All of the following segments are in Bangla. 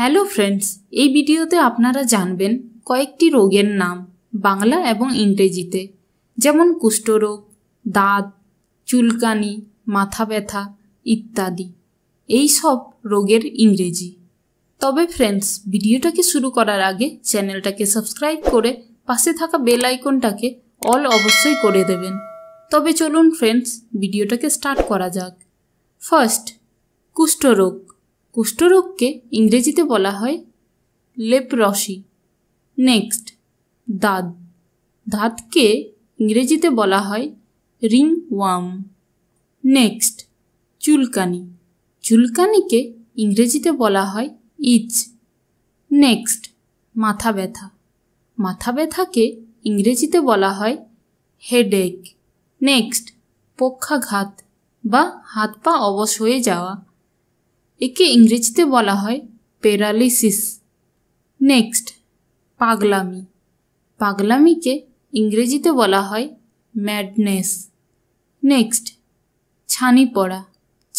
হ্যালো ফ্রেন্ডস এই ভিডিওতে আপনারা জানবেন কয়েকটি রোগের নাম বাংলা এবং ইংরেজিতে যেমন কুষ্ঠরোগ দাঁত চুলকানি মাথা ব্যথা ইত্যাদি এই সব রোগের ইংরেজি তবে ফ্রেন্ডস ভিডিওটাকে শুরু করার আগে চ্যানেলটাকে সাবস্ক্রাইব করে পাশে থাকা বেল আইকনটাকে অল অবশ্যই করে দেবেন তবে চলুন ফ্রেন্ডস ভিডিওটাকে স্টার্ট করা যাক ফার্স্ট কুষ্ঠরোগ কুষ্ঠরোগকে ইংরেজিতে বলা হয় লেপরসি নেক্সট দাঁত দাঁতকে ইংরেজিতে বলা হয় রিং ওয়ার্ম নেক্সট চুলকানি চুলকানিকে ইংরেজিতে বলা হয় ইচ নেক্সট মাথা ব্যথা মাথা ব্যথাকে ইংরেজিতে বলা হয় হেডেক নেক্সট পক্ষাঘাত বা হাত পা অবশ হয়ে যাওয়া একে ইংরেজিতে বলা হয় প্যারালিসিস নেক্সট পাগলামি পাগলামিকে ইংরেজিতে বলা হয় ম্যাডনেস নেক্সট ছানি পড়া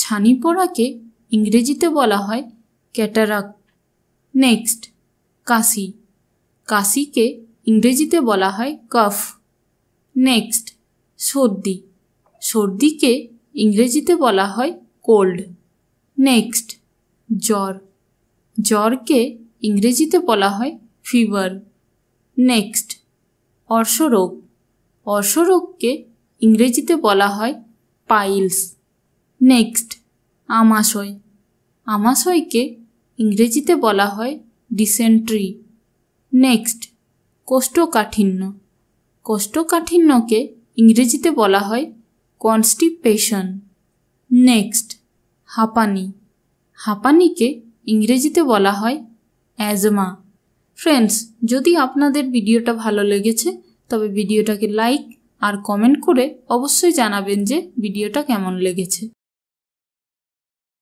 ছানি পড়াকে ইংরেজিতে বলা হয় ক্যাটারাক নেক্সট কাশি কাশিকে ইংরেজিতে বলা হয় কফ নেক্সট সর্দি সর্দিকে ইংরেজিতে বলা হয় কোল্ড নেক্সট জ্বর জ্বরকে ইংরেজিতে বলা হয় ফিভার নেক্সট অর্শরোগ অর্শরোগকে ইংরেজিতে বলা হয় পাইলস নেক্সট আমাশয় আমাশয়কে ইংরেজিতে বলা হয় ডিসেন্ট্রি নেক্সট কোষ্ঠকাঠিন্য কোষ্ঠকাঠিন্যকে ইংরেজিতে বলা হয় কনস্টিপেশন নেক্সট হাঁপানি হাঁপানিকে ইংরেজিতে বলা হয় অ্যাজমা ফ্রেন্ডস যদি আপনাদের ভিডিওটা ভালো লেগেছে তবে ভিডিওটাকে লাইক আর কমেন্ট করে অবশ্যই জানাবেন যে ভিডিওটা কেমন লেগেছে